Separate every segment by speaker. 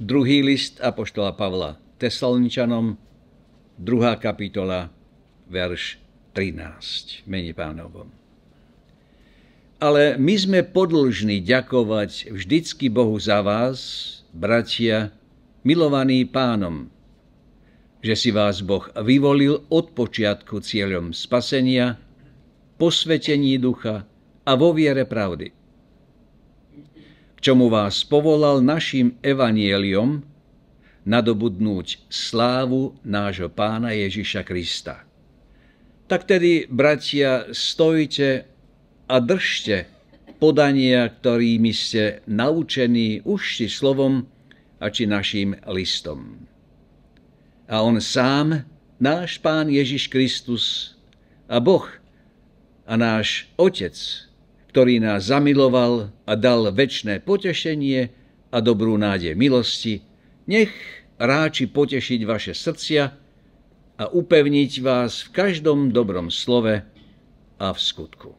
Speaker 1: Druhý list Apoštola Pavla Tesalničanom, 2. kapitola, verš 13. Mene pánovom. Ale my sme podlžní ďakovať vždycky Bohu za vás, bratia, milovaní pánom, že si vás Boh vyvolil od počiatku cieľom spasenia, posvetení ducha a vo viere pravdy k čomu vás povolal našim evanieliom, nadobudnúť slávu nášho pána Ježiša Krista. Tak tedy, bratia, stojte a držte podania, ktorými ste naučení už či slovom a či našim listom. A on sám, náš pán Ježiš Kristus a Boh a náš Otec ktorý nás zamiloval a dal väčšie potešenie a dobrú nádej milosti, nech ráči potešiť vaše srdcia a upevniť vás v každom dobrom slove a v skutku.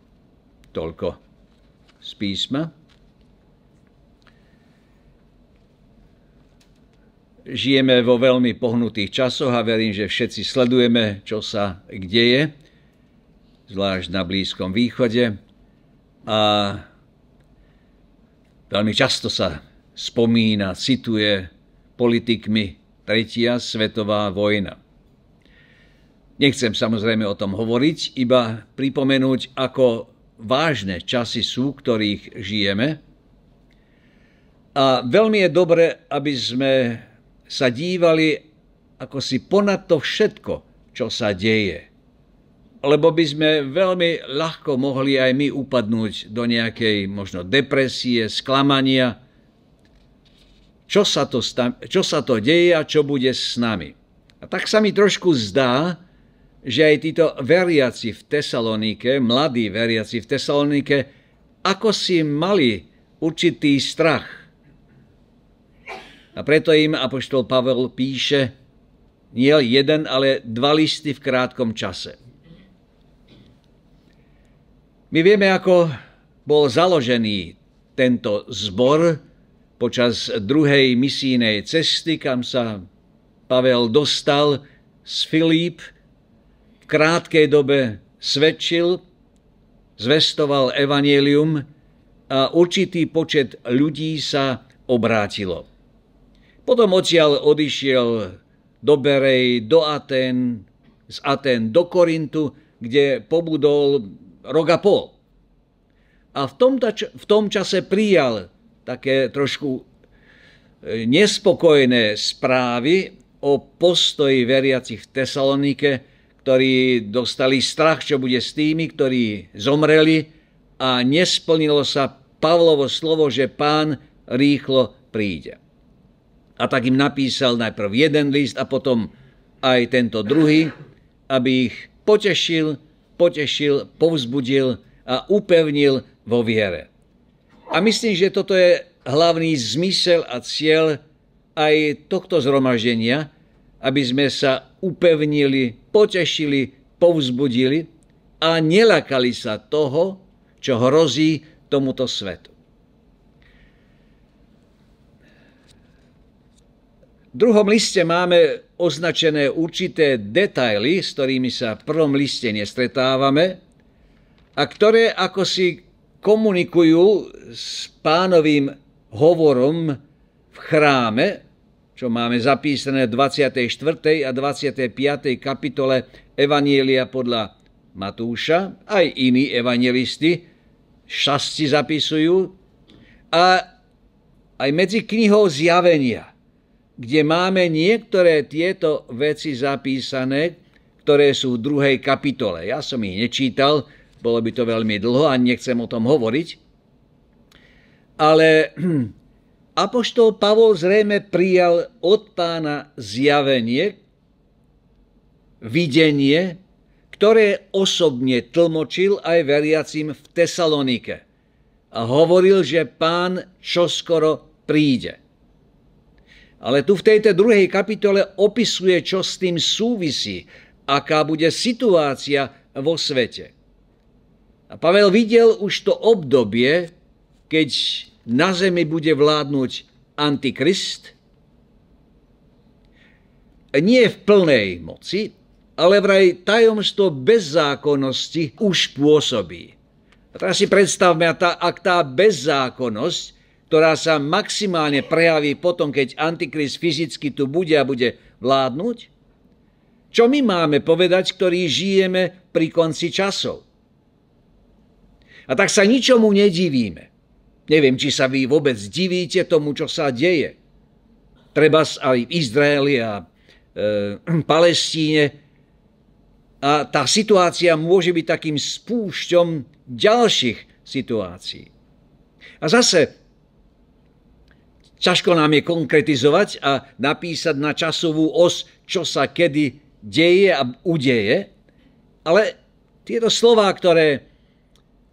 Speaker 1: Toľko z písma. Žijeme vo veľmi pohnutých časoch a verím, že všetci sledujeme, čo sa kde je, zvlášť na Blízkom východe a veľmi často sa spomína, cituje politikmi Tretia svetová vojna. Nechcem samozrejme o tom hovoriť, iba pripomenúť, ako vážne časy sú, ktorých žijeme. A veľmi je dobre, aby sme sa dívali ako si ponad to všetko, čo sa deje lebo by sme veľmi ľahko mohli aj my upadnúť do nejakej možno depresie, sklamania. Čo sa to, čo sa to deje a čo bude s nami? A tak sa mi trošku zdá, že aj títo veriaci v Tesalonike, mladí veriaci v Tesalonike, ako si mali určitý strach. A preto im apoštol Pavel píše nie jeden, ale dva listy v krátkom čase. My vieme, ako bol založený tento zbor počas druhej misijnej cesty, kam sa Pavel dostal z Filíp. V krátkej dobe svedčil, zvestoval evanielium a určitý počet ľudí sa obrátilo. Potom odtiaľ odišiel do Berej, do Aten, z Aten do Korintu, kde pobudol rok a pol. A v tom, v tom čase prijal také trošku e, nespokojné správy o postoji veriacich v Tesalonike, ktorí dostali strach, čo bude s tými, ktorí zomreli a nesplnilo sa Pavlovo slovo, že pán rýchlo príde. A tak im napísal najprv jeden list a potom aj tento druhý, aby ich potešil potešil, povzbudil a upevnil vo viere. A myslím, že toto je hlavný zmysel a cieľ aj tohto zhromaždenia, aby sme sa upevnili, potešili, povzbudili a nelakali sa toho, čo hrozí tomuto svetu. V druhom liste máme označené určité detaily, s ktorými sa v prvom liste nestretávame a ktoré ako si komunikujú s pánovým hovorom v chráme, čo máme zapísané v 24. a 25. kapitole Evanielia podľa Matúša, aj iní evangelisti, šasti zapisujú, a aj medzi knihou zjavenia – kde máme niektoré tieto veci zapísané, ktoré sú v druhej kapitole. Ja som ich nečítal, bolo by to veľmi dlho a nechcem o tom hovoriť. Ale apoštol Pavol zrejme prijal od pána zjavenie, videnie, ktoré osobne tlmočil aj veriacim v Tesalonike a hovoril, že pán čoskoro príde. Ale tu v tejto druhej kapitole opisuje, čo s tým súvisí, aká bude situácia vo svete. A Pavel videl už to obdobie, keď na zemi bude vládnuť antikrist, nie v plnej moci, ale vraj tajomstvo bezzákonnosti už pôsobí. A teraz si predstavme, ak tá bezzákonnosť ktorá sa maximálne prejaví potom, keď Antikrist fyzicky tu bude a bude vládnuť? Čo my máme povedať, ktorí žijeme pri konci časov? A tak sa ničomu nedivíme. Neviem, či sa vy vôbec divíte tomu, čo sa deje. Treba aj v Izraeli a e, Palestíne. A tá situácia môže byť takým spúšťom ďalších situácií. A zase Ťažko nám je konkretizovať a napísať na časovú os, čo sa kedy deje a udeje, ale tieto slová, ktoré,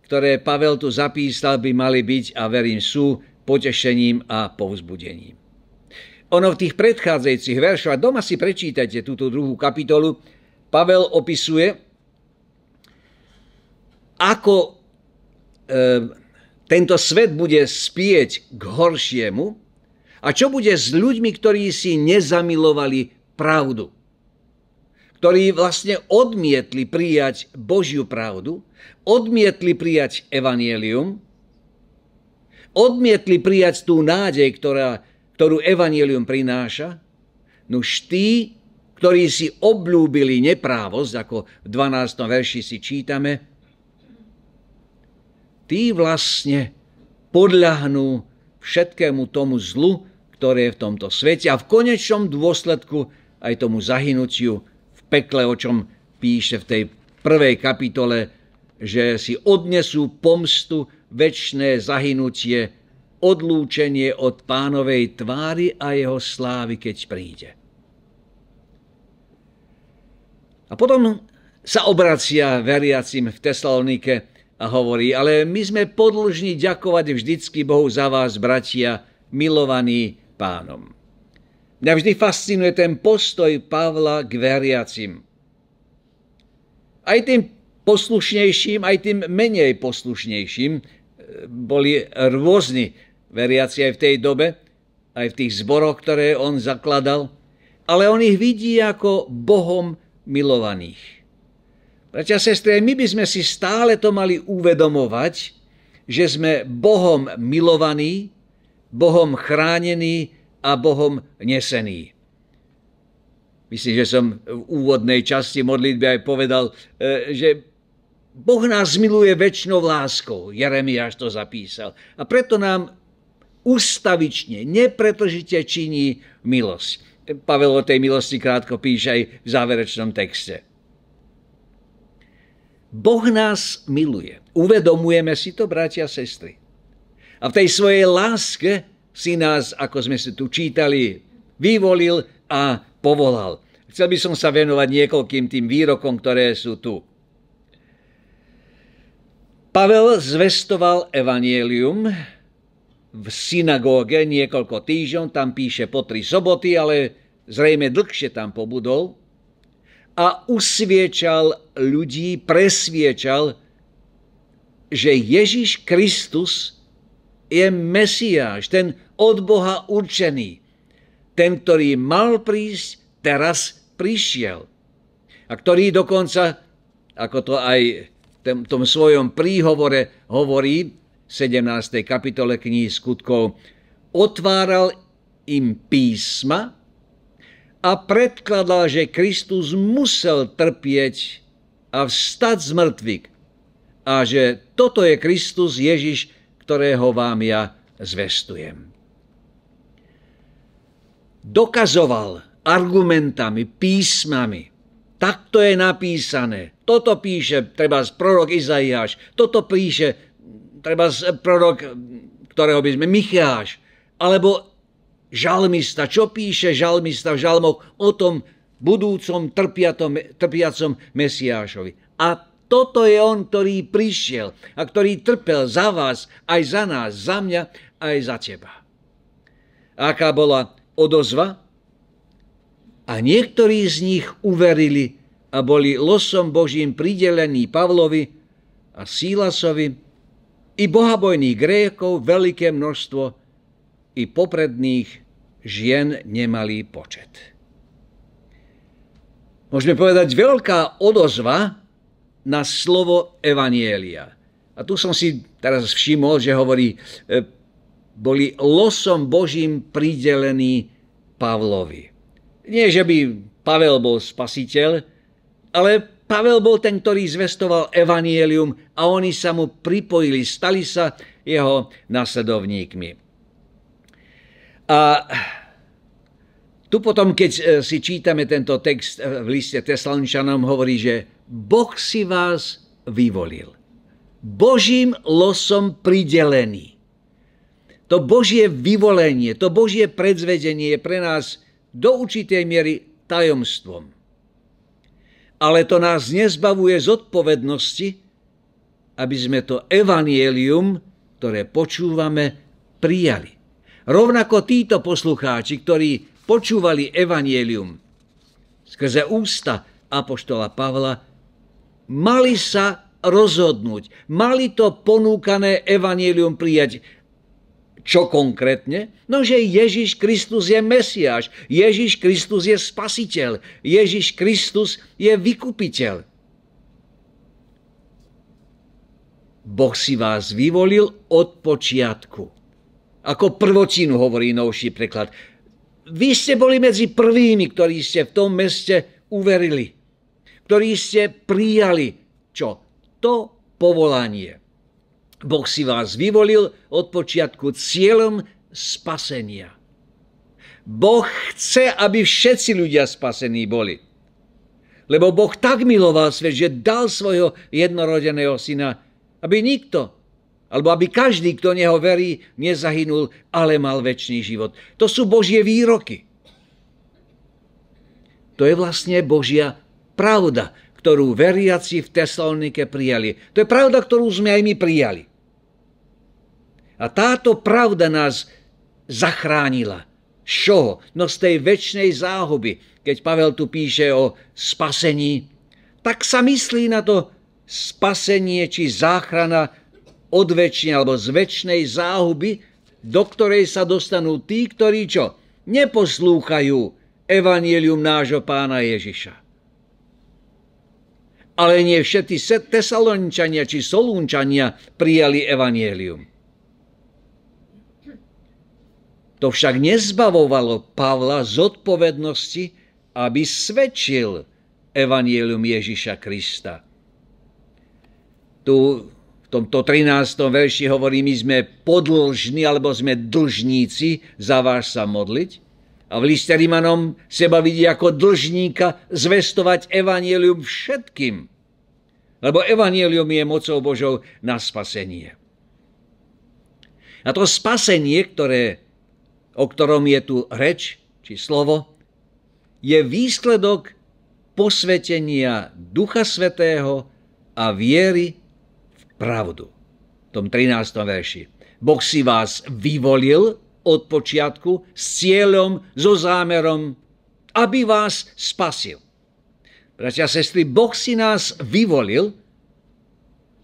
Speaker 1: ktoré Pavel tu zapísal, by mali byť a verím sú potešením a povzbudením. Ono v tých predchádzajúcich veršoch, a doma si prečítajte túto druhú kapitolu, Pavel opisuje, ako e, tento svet bude spieť k horšiemu, a čo bude s ľuďmi, ktorí si nezamilovali pravdu? Ktorí vlastne odmietli prijať Božiu pravdu, odmietli prijať evanielium, odmietli prijať tú nádej, ktorá, ktorú evanielium prináša, nuž tí, ktorí si obľúbili neprávosť, ako v 12. verši si čítame, tí vlastne podľahnú všetkému tomu zlu, ktoré je v tomto svete a v konečnom dôsledku aj tomu zahynutiu v pekle, o čom píše v tej prvej kapitole, že si odnesú pomstu, väčšné zahynutie, odlúčenie od pánovej tvári a jeho slávy, keď príde. A potom sa obracia veriacim v Tesalonike a hovorí, ale my sme podlžní ďakovať vždycky Bohu za vás, bratia, milovaní, pánom. Mňa vždy fascinuje ten postoj Pavla k veriacim. Aj tým poslušnejším, aj tým menej poslušnejším e, boli rôzni veriaci aj v tej dobe, aj v tých zboroch, ktoré on zakladal, ale on ich vidí ako Bohom milovaných. Bratia, sestry, my by sme si stále to mali uvedomovať, že sme Bohom milovaní Bohom chránený a Bohom nesený. Myslím, že som v úvodnej časti modlitby aj povedal, e, že Boh nás miluje väčšnou láskou. Jeremiáš to zapísal. A preto nám ustavične, nepretožite činí milosť. E, Pavel o tej milosti krátko píše aj v záverečnom texte. Boh nás miluje. Uvedomujeme si to, bratia a sestry. A v tej svojej láske si nás, ako sme si tu čítali, vyvolil a povolal. Chcel by som sa venovať niekoľkým tým výrokom, ktoré sú tu. Pavel zvestoval evanielium v synagóge niekoľko týždňov, tam píše po tri soboty, ale zrejme dlhšie tam pobudol a usviečal ľudí, presviečal, že Ježiš Kristus je Mesiáš, ten od Boha určený. Ten, ktorý mal prísť, teraz prišiel. A ktorý dokonca, ako to aj v tom svojom príhovore hovorí, v 17. kapitole knihy skutkov, otváral im písma a predkladal, že Kristus musel trpieť a vstať z mŕtvych. A že toto je Kristus Ježiš, ktorého vám ja zvestujem. Dokazoval argumentami, písmami. Takto je napísané. Toto píše treba z prorok Izaiáš. Toto píše treba z prorok, ktorého by sme Micháš. Alebo žalmista. Čo píše žalmista v žalmoch o tom budúcom trpiatom, trpiacom Mesiášovi. A toto je on, ktorý prišiel a ktorý trpel za vás, aj za nás, za mňa, aj za teba. Aká bola odozva? A niektorí z nich uverili a boli losom Božím pridelení Pavlovi a Sílasovi i bohabojných Grékov veľké množstvo i popredných žien nemalý počet. Môžeme povedať, veľká odozva na slovo Evanielia. A tu som si teraz všimol, že hovorí, e, boli losom Božím pridelení Pavlovi. Nie, že by Pavel bol spasiteľ, ale Pavel bol ten, ktorý zvestoval evanielium a oni sa mu pripojili, stali sa jeho nasledovníkmi. A tu potom, keď e, si čítame tento text e, v liste Teslančanom, hovorí, že Boh si vás vyvolil. Božím losom pridelený. To Božie vyvolenie, to Božie predzvedenie je pre nás do určitej miery tajomstvom. Ale to nás nezbavuje zodpovednosti, aby sme to evanielium, ktoré počúvame, prijali. Rovnako títo poslucháči, ktorí počúvali evanielium skrze ústa apoštola Pavla, mali sa rozhodnúť, mali to ponúkané evanielium prijať. Čo konkrétne? No, že Ježiš Kristus je Mesiáš, Ježiš Kristus je Spasiteľ, Ježiš Kristus je Vykupiteľ. Boh si vás vyvolil od počiatku. Ako prvotinu hovorí novší preklad. Vy ste boli medzi prvými, ktorí ste v tom meste uverili, ktorí ste prijali čo? To povolanie. Boh si vás vyvolil od počiatku cieľom spasenia. Boh chce, aby všetci ľudia spasení boli. Lebo Boh tak miloval svet, že dal svojho jednorodeného syna, aby nikto alebo aby každý, kto neho verí, nezahynul, ale mal väčší život. To sú Božie výroky. To je vlastne Božia pravda, ktorú veriaci v Tesalonike prijali. To je pravda, ktorú sme aj my prijali. A táto pravda nás zachránila. Šo? No z tej väčšnej záhuby. Keď Pavel tu píše o spasení, tak sa myslí na to spasenie či záchrana od väčšine alebo z väčšnej záhuby, do ktorej sa dostanú tí, ktorí čo? Neposlúchajú evanielium nášho pána Ježiša. Ale nie všetci tesalončania či solúnčania prijali evanielium. To však nezbavovalo Pavla zodpovednosti, aby svedčil evanielium Ježiša Krista. Tu tomto 13. verši hovorí, my sme podlžní alebo sme dlžníci, za vás sa modliť. A v liste Rimanom seba vidí ako dlžníka zvestovať evanielium všetkým. Lebo evanielium je mocou Božou na spasenie. A to spasenie, ktoré, o ktorom je tu reč, či slovo, je výsledok posvetenia Ducha Svetého a viery pravdu. V tom 13. verši. Boh si vás vyvolil od počiatku s cieľom, so zámerom, aby vás spasil. Bratia a sestry, Boh si nás vyvolil,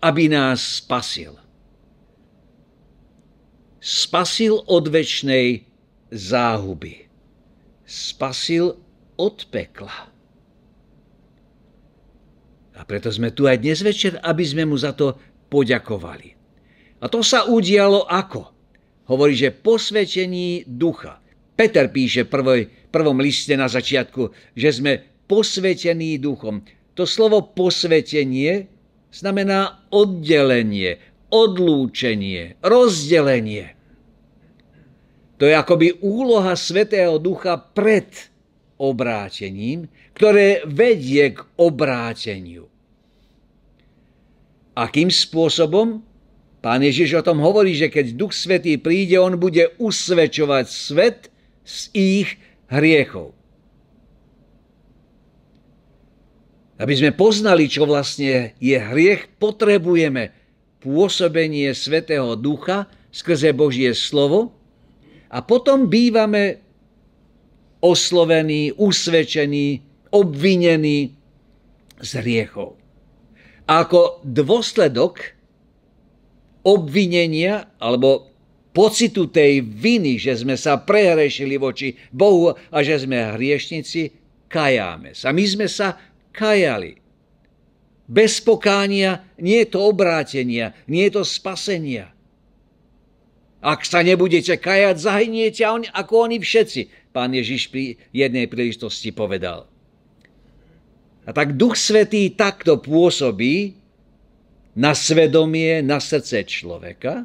Speaker 1: aby nás spasil. Spasil od večnej záhuby. Spasil od pekla. A preto sme tu aj dnes večer, aby sme mu za to poďakovali. A to sa udialo ako? Hovorí, že posvetení ducha. Peter píše v prvom liste na začiatku, že sme posvetení duchom. To slovo posvetenie znamená oddelenie, odlúčenie, rozdelenie. To je akoby úloha Svetého Ducha pred obrátením, ktoré vedie k obráteniu. Akým spôsobom? Pán Ježiš o tom hovorí, že keď Duch Svetý príde, on bude usvedčovať svet z ich hriechov. Aby sme poznali, čo vlastne je hriech, potrebujeme pôsobenie Svetého Ducha skrze Božie slovo a potom bývame oslovení, usvedčení, obvinení z hriechov ako dôsledok obvinenia alebo pocitu tej viny, že sme sa prehrešili voči Bohu a že sme hriešnici, kajáme sa. My sme sa kajali. Bez pokánia nie je to obrátenia, nie je to spasenia. Ak sa nebudete kajať, zahyniete ako oni všetci, pán Ježiš pri jednej príležitosti povedal. A tak Duch Svetý takto pôsobí na svedomie, na srdce človeka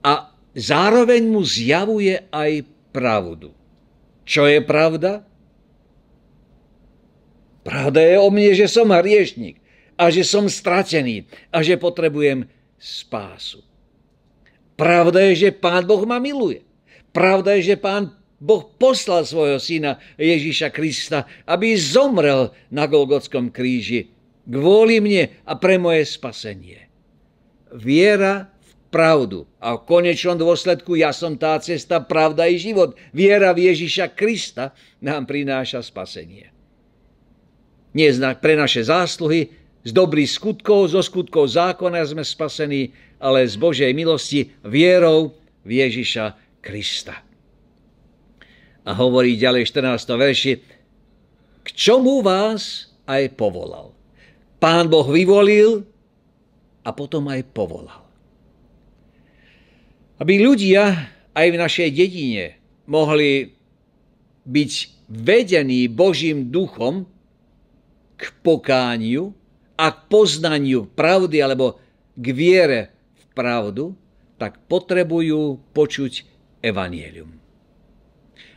Speaker 1: a zároveň mu zjavuje aj pravdu. Čo je pravda? Pravda je o mne, že som hriešnik a že som stratený a že potrebujem spásu. Pravda je, že Pán Boh ma miluje. Pravda je, že Pán Boh poslal svojho syna Ježíša Krista, aby zomrel na Golgotskom kríži kvôli mne a pre moje spasenie. Viera v pravdu a v konečnom dôsledku ja som tá cesta, pravda i život. Viera v Ježíša Krista nám prináša spasenie. Nie pre naše zásluhy, z dobrých skutkov, zo skutkov zákona sme spasení, ale z Božej milosti vierou v Ježiša Krista. A hovorí ďalej v 14. verši, k čomu vás aj povolal. Pán Boh vyvolil a potom aj povolal. Aby ľudia aj v našej dedine mohli byť vedení Božím duchom k pokániu a k poznaniu pravdy alebo k viere v pravdu, tak potrebujú počuť evanielium.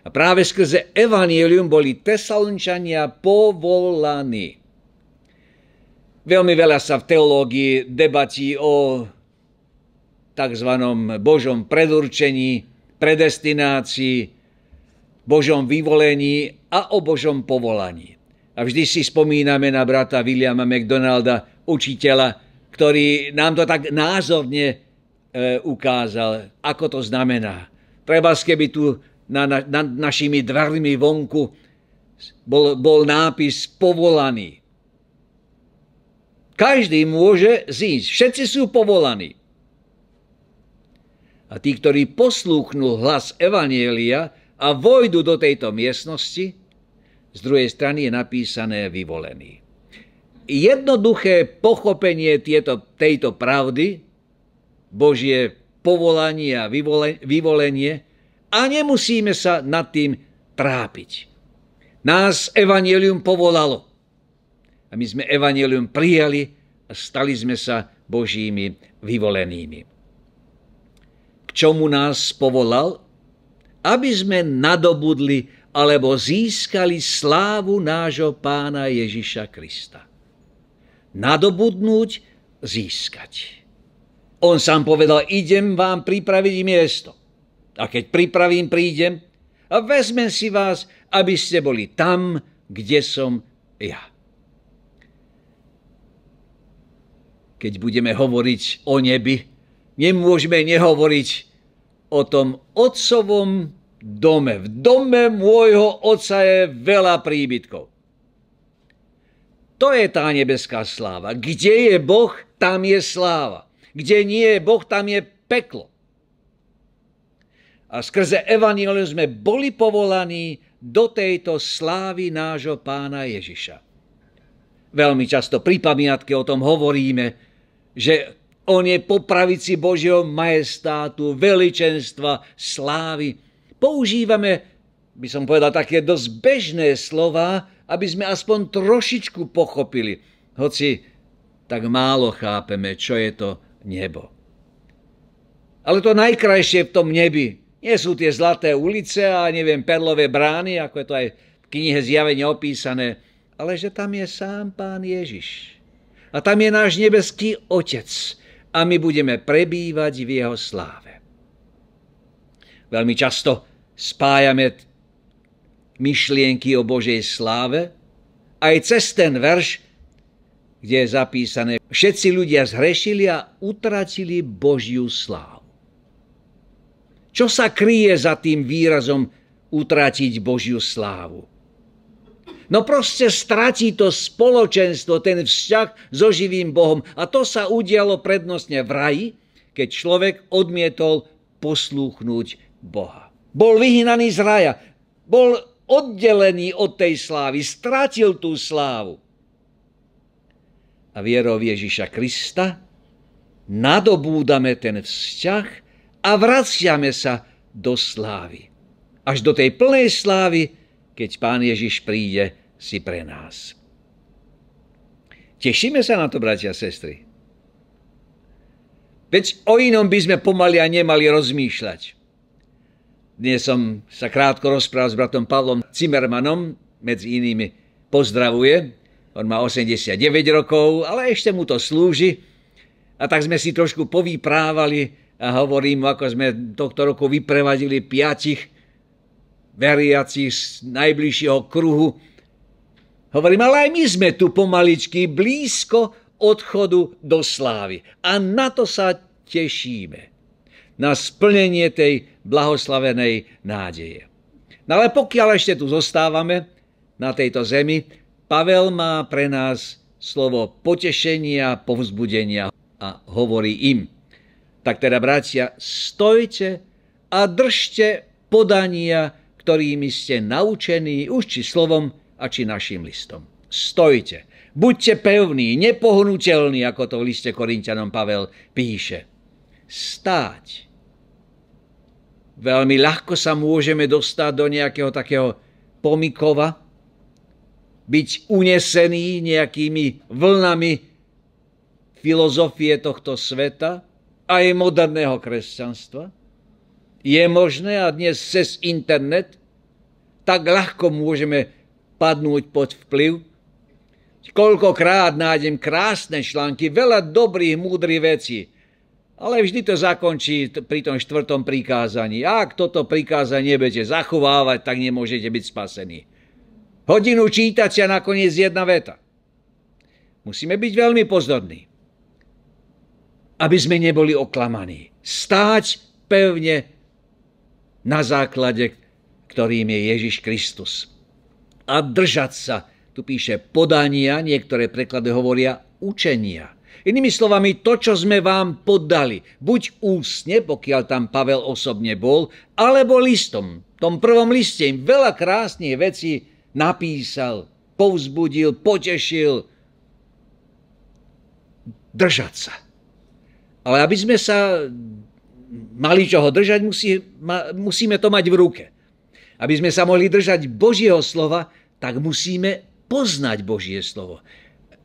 Speaker 1: A práve skrze evanielium boli tesalončania povolaní. Veľmi veľa sa v teológii debatí o tzv. Božom predurčení, predestinácii, Božom vyvolení a o Božom povolaní. A vždy si spomíname na brata Williama McDonalda, učiteľa, ktorý nám to tak názorne e, ukázal, ako to znamená. Treba, keby tu na, na, nad našimi dvermi vonku bol, bol nápis povolaný. Každý môže zísť, všetci sú povolaní. A tí, ktorí poslúchnú hlas Evanielia a vojdu do tejto miestnosti, z druhej strany je napísané vyvolený. Jednoduché pochopenie tieto, tejto pravdy, Božie povolanie a vyvolenie, vyvolenie a nemusíme sa nad tým trápiť. Nás evanelium povolalo a my sme evanelium prijali a stali sme sa Božími vyvolenými. K čomu nás povolal? Aby sme nadobudli alebo získali slávu nášho pána Ježiša Krista. Nadobudnúť, získať. On sám povedal, idem vám pripraviť miesto. A keď pripravím, prídem a vezmem si vás, aby ste boli tam, kde som ja. Keď budeme hovoriť o nebi, nemôžeme nehovoriť o tom otcovom dome. V dome môjho otca je veľa príbytkov. To je tá nebeská sláva. Kde je Boh, tam je sláva. Kde nie je Boh, tam je peklo a skrze evanílium sme boli povolaní do tejto slávy nášho pána Ježiša. Veľmi často pri pamiatke o tom hovoríme, že on je po pravici Božieho majestátu, veličenstva, slávy. Používame, by som povedal, také dosť bežné slova, aby sme aspoň trošičku pochopili, hoci tak málo chápeme, čo je to nebo. Ale to najkrajšie v tom nebi nie sú tie zlaté ulice a neviem perlové brány, ako je to aj v knihe zjavenie opísané, ale že tam je sám pán Ježiš. A tam je náš nebeský Otec a my budeme prebývať v jeho sláve. Veľmi často spájame myšlienky o Božej sláve aj cez ten verš, kde je zapísané Všetci ľudia zhrešili a utratili Božiu slávu. Čo sa kryje za tým výrazom utratiť Božiu slávu? No proste stratí to spoločenstvo, ten vzťah so živým Bohom. A to sa udialo prednostne v raji, keď človek odmietol poslúchnuť Boha. Bol vyhnaný z raja, bol oddelený od tej slávy, stratil tú slávu. A vierou Ježiša Krista nadobúdame ten vzťah, a vraciame sa do slávy. Až do tej plnej slávy, keď Pán Ježiš príde si pre nás. Tešíme sa na to, bratia a sestry. Veď o inom by sme pomaly a nemali rozmýšľať. Dnes som sa krátko rozprával s bratom Pavlom Cimermanom, medzi inými pozdravuje. On má 89 rokov, ale ešte mu to slúži. A tak sme si trošku povýprávali, a hovorím, ako sme tohto roku vyprevadili piatich veriacich z najbližšieho kruhu. Hovorím, ale aj my sme tu pomaličky blízko odchodu do slávy. A na to sa tešíme. Na splnenie tej blahoslavenej nádeje. No ale pokiaľ ešte tu zostávame, na tejto zemi, Pavel má pre nás slovo potešenia, povzbudenia a hovorí im – tak teda, bratia, stojte a držte podania, ktorými ste naučení už či slovom a či našim listom. Stojte, buďte pevní, nepohnutelní, ako to v liste Korintianom Pavel píše. Stáť. Veľmi ľahko sa môžeme dostať do nejakého takého pomikova, byť unesený nejakými vlnami filozofie tohto sveta, aj moderného kresťanstva, je možné a dnes cez internet tak ľahko môžeme padnúť pod vplyv. Koľkokrát nájdem krásne články, veľa dobrých, múdrych vecí, ale vždy to zakončí pri tom štvrtom prikázaní. Ak toto prikázanie budete zachovávať, tak nemôžete byť spasení. Hodinu čítať a nakoniec jedna veta. Musíme byť veľmi pozorní aby sme neboli oklamaní. Stáť pevne na základe, ktorým je Ježiš Kristus. A držať sa, tu píše podania, niektoré preklady hovoria učenia. Inými slovami, to, čo sme vám podali, buď ústne, pokiaľ tam Pavel osobne bol, alebo listom. V tom prvom liste im veľa krásnych vecí napísal, povzbudil, potešil. Držať sa. Ale aby sme sa mali čoho držať, musí, ma, musíme to mať v ruke. Aby sme sa mohli držať Božieho slova, tak musíme poznať Božie slovo.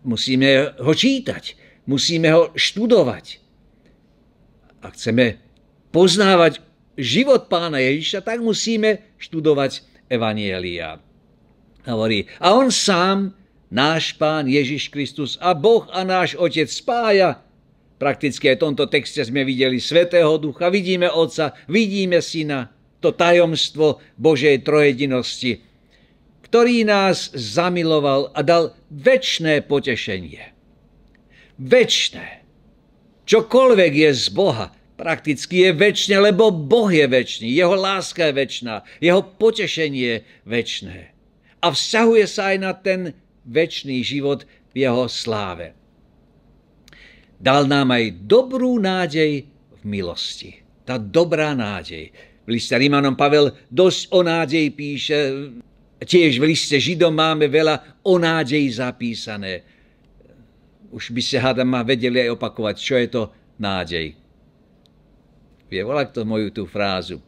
Speaker 1: Musíme ho čítať, musíme ho študovať. A chceme poznávať život pána Ježiša, tak musíme študovať Evanielia. Hovorí, a on sám, náš pán Ježiš Kristus a Boh a náš Otec spája Prakticky aj v tomto texte sme videli Svetého Ducha, vidíme Otca, vidíme Syna, to tajomstvo Božej trojedinosti, ktorý nás zamiloval a dal väčšné potešenie. Väčšné. Čokoľvek je z Boha, prakticky je väčšie, lebo Boh je väčší, jeho láska je väčšiná, jeho potešenie je väčšné. A vzťahuje sa aj na ten väčší život v jeho sláve. Dal nám aj dobrú nádej v milosti. Tá dobrá nádej. V liste Rímanom Pavel dosť o nádej píše, tiež v liste Židom máme veľa o nádej zapísané. Už by sa hádam ma vedeli aj opakovať, čo je to nádej. Vie volať to moju tú frázu.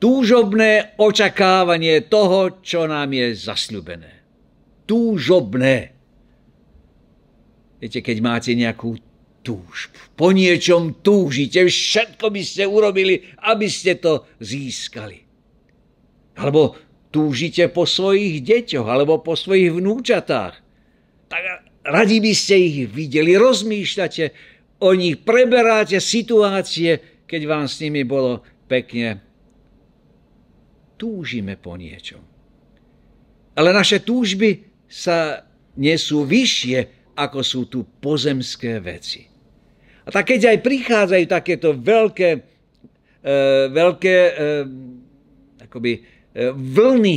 Speaker 1: Túžobné očakávanie toho, čo nám je zasľubené. Túžobné Viete, keď máte nejakú túžbu, po niečom túžite, všetko by ste urobili, aby ste to získali. Alebo túžite po svojich deťoch, alebo po svojich vnúčatách. Tak radi by ste ich videli, rozmýšľate o nich, preberáte situácie, keď vám s nimi bolo pekne. Túžime po niečom. Ale naše túžby sa nesú vyššie, ako sú tu pozemské veci. A tak keď aj prichádzajú takéto veľké, e, veľké e, akoby, e, vlny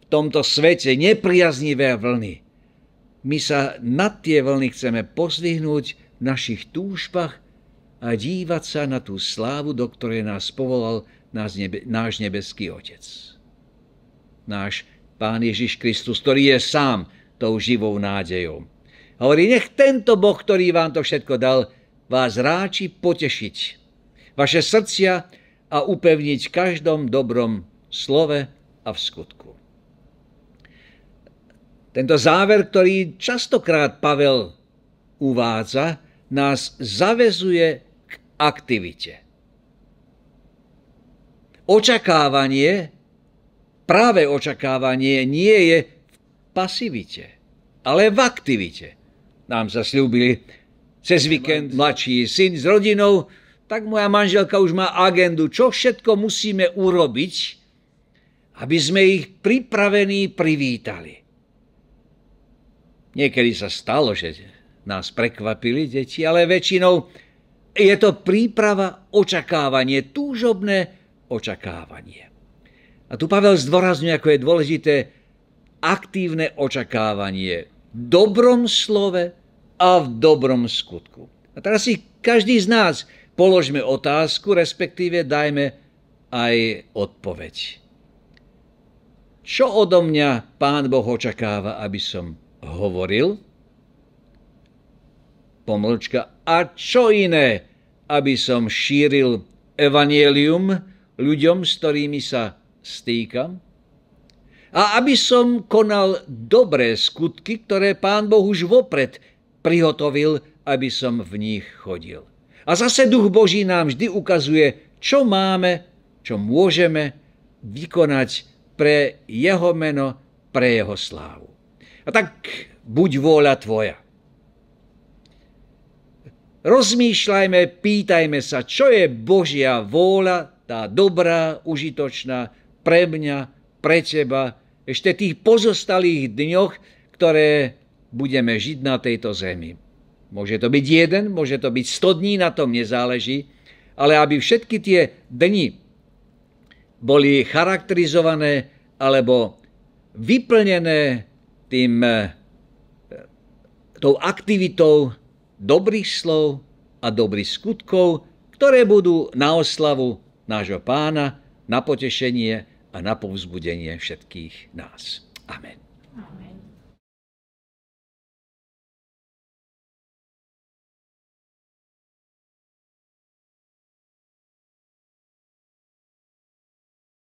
Speaker 1: v tomto svete, nepriaznivé vlny, my sa na tie vlny chceme pozvihnúť v našich túžbách a dívať sa na tú slávu, do ktorej nás povolal nás nebe, náš nebeský Otec. Náš Pán Ježiš Kristus, ktorý je sám tou živou nádejou. Hovorí, nech tento Boh, ktorý vám to všetko dal, vás ráči potešiť. Vaše srdcia a upevniť v každom dobrom slove a v skutku. Tento záver, ktorý častokrát Pavel uvádza, nás zavezuje k aktivite. Očakávanie, práve očakávanie, nie je v pasivite, ale v aktivite nám zasľúbili cez víkend mladší syn s rodinou, tak moja manželka už má agendu, čo všetko musíme urobiť, aby sme ich pripravení privítali. Niekedy sa stalo, že nás prekvapili deti, ale väčšinou je to príprava, očakávanie, túžobné očakávanie. A tu Pavel zdôrazňuje, ako je dôležité aktívne očakávanie, dobrom slove a v dobrom skutku. A teraz si každý z nás položme otázku, respektíve dajme aj odpoveď. Čo odo mňa Pán Boh očakáva, aby som hovoril? Pomlčka. A čo iné, aby som šíril evanielium ľuďom, s ktorými sa stýkam? a aby som konal dobré skutky, ktoré pán Boh už vopred prihotovil, aby som v nich chodil. A zase duch Boží nám vždy ukazuje, čo máme, čo môžeme vykonať pre jeho meno, pre jeho slávu. A tak buď vôľa tvoja. Rozmýšľajme, pýtajme sa, čo je Božia vôľa, tá dobrá, užitočná pre mňa, pre teba, ešte tých pozostalých dňoch, ktoré budeme žiť na tejto zemi. Môže to byť jeden, môže to byť 100 dní, na tom nezáleží, ale aby všetky tie dni boli charakterizované alebo vyplnené tým, e, tou aktivitou dobrých slov a dobrých skutkov, ktoré budú na oslavu nášho pána, na potešenie a na povzbudenie všetkých nás. Amen. Amen.